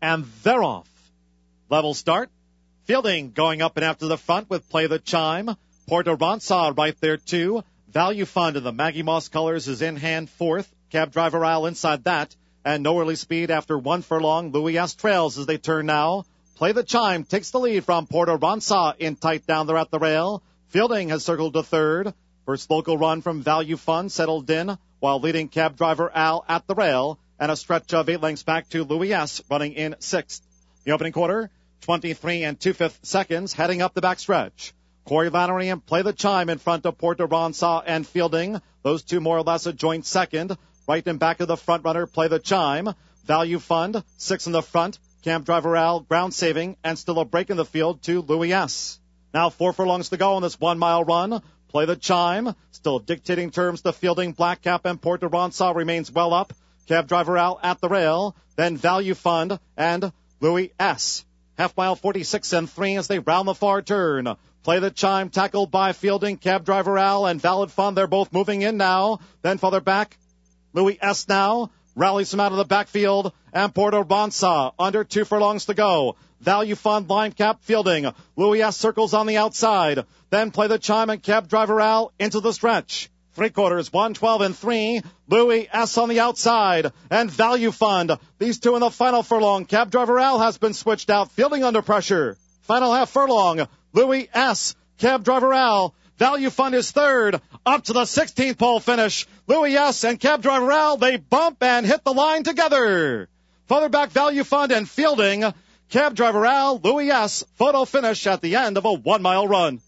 and they're off. Level start. Fielding going up and after the front with Play the Chime. Porto Ronsa right there too. Value Fund in the Maggie Moss colors is in hand fourth. Cab Driver Al inside that. And no early speed after one furlong. Louis S. Trails as they turn now. Play the Chime takes the lead from Porto Ronsa in tight down there at the rail. Fielding has circled to third. First local run from Value Fund settled in while leading cab driver Al at the rail and a stretch of eight lengths back to Louis S. running in sixth. The opening quarter, 23 and two-fifth seconds heading up the backstretch. Corey Lannery and play the chime in front of Porto Ronsaw and Fielding. Those two more or less a joint second. Right and back of the front runner, play the chime. Value Fund, six in the front. Camp Driver Al, ground saving, and still a break in the field to Louis S. Now four furlongs to go on this one mile run. Play the chime. Still dictating terms to Fielding, Blackcap and Porto Ronsaw remains well up. Cab driver Al at the rail, then Value Fund and Louis S. Half mile 46 and 3 as they round the far turn. Play the chime, tackled by Fielding, Cab driver Al and Valid Fund. They're both moving in now. Then farther back, Louis S. now rallies him out of the backfield and Porto Bonsa under two furlongs to go. Value Fund line cap fielding. Louis S. circles on the outside. Then play the chime and cab driver Al into the stretch. Three quarters, 112 and three. Louis S on the outside and Value Fund. These two in the final furlong. Cab driver Al has been switched out, fielding under pressure. Final half furlong. Louis S, cab driver Al. Value Fund is third. Up to the 16th pole finish. Louis S and cab driver Al, they bump and hit the line together. Further back, Value Fund and fielding. Cab driver Al, Louis S, photo finish at the end of a one mile run.